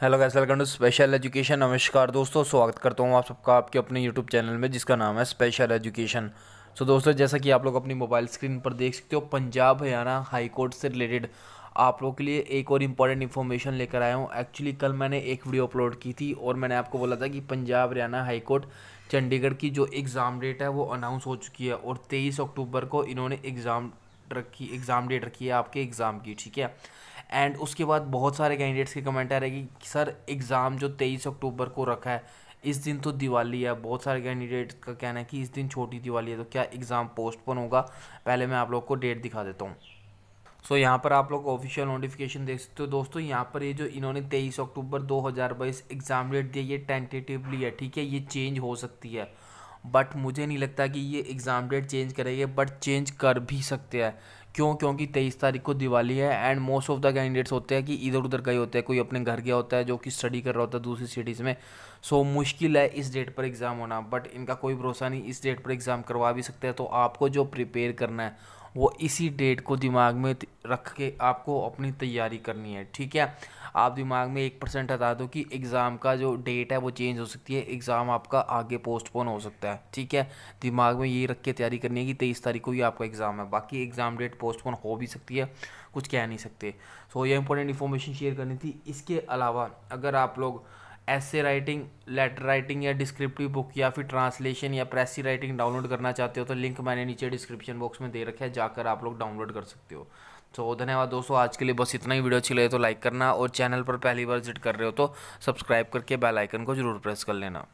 hello guys welcome to special education नमस्कार दोस्तों स्वागत करता हूँ आप सबका आपके अपने यूट्यूब चैनल में जिसका नाम है स्पेशल एजुकेशन सो दोस्तों जैसा कि आप लोग अपनी मोबाइल स्क्रीन पर देख सकते हो पंजाब हरियाणा हाई कोर्ट से रिलेटेड आप लोग के लिए एक और इम्पॉर्टेंट इन्फॉर्मेशन लेकर आया हूँ एक्चुअली कल मैंने एक वीडियो अपलोड की थी और मैंने आपको बोला था कि पंजाब हरियाणा हाई कोर्ट चंडीगढ़ की जो एग्ज़ाम डेट है वो अनाउंस हो चुकी है और तेईस अक्टूबर को इन्होंने एग्ज़ाम रखी एग्ज़ाम डेट रखी है आपके एग्ज़ाम की ठीक है एंड उसके बाद बहुत सारे कैंडिडेट्स के कमेंट आ रहे कि सर एग्ज़ाम जो तेईस अक्टूबर को रखा है इस दिन तो दिवाली है बहुत सारे कैंडिडेट का कहना है कि इस दिन छोटी दिवाली है तो क्या एग्ज़ाम पोस्टपोन होगा पहले मैं आप लोग को डेट दिखा देता हूँ सो so, यहाँ पर आप लोग ऑफिशियल नोटिफिकेशन देख सकते हो दोस्तों यहाँ पर ये जो इन्होंने तेईस अक्टूबर 2022 एग्ज़ाम डेट दिया ये टेंटेटिवली है ठीक है ये चेंज हो सकती है बट मुझे नहीं लगता कि ये एग्ज़ाम डेट चेंज करेंगे बट चेंज कर भी सकते हैं क्यों क्योंकि तेईस तारीख को दिवाली है and most of the candidates होते हैं कि इधर उधर गए होते हैं कोई अपने घर गया होता है जो कि स्टडी कर रहा होता है दूसरी सिटीज़ में सो so, मुश्किल है इस डेट पर एग्ज़ाम होना बट इनका कोई भरोसा नहीं इस डेट पर एग्ज़ाम करवा भी सकते हैं तो आपको जो प्रिपेयर करना है वो इसी डेट को दिमाग में रख के आपको अपनी तैयारी करनी है ठीक है आप दिमाग में एक परसेंट हटा दो कि एग्ज़ाम का जो डेट है वो चेंज हो सकती है एग्ज़ाम आपका आगे पोस्टपोन हो सकता है ठीक है दिमाग में ये रख के तैयारी करनी है कि तेईस तारीख को ही आपका एग्ज़ाम है बाकी एग्ज़ाम डेट पोस्टपोन हो भी सकती है कुछ कह नहीं सकते सो so, ये इंपॉर्टेंट इन्फॉर्मेशन शेयर करनी थी इसके अलावा अगर आप लोग ऐसे राइटिंग लेटर राइटिंग या डिस्क्रिप्टिव बुक या फिर ट्रांसलेशन या प्रेसी राइटिंग डाउनलोड करना चाहते हो तो लिंक मैंने नीचे डिस्क्रिप्शन बॉक्स में दे रखा है जाकर आप लोग डाउनलोड कर सकते हो तो धन्यवाद दोस्तों आज के लिए बस इतना ही वीडियो अच्छी लगे तो लाइक करना और चैनल पर पहली बार विजिट कर रहे हो तो सब्सक्राइब करके बेल आइकन को जरूर प्रेस कर लेना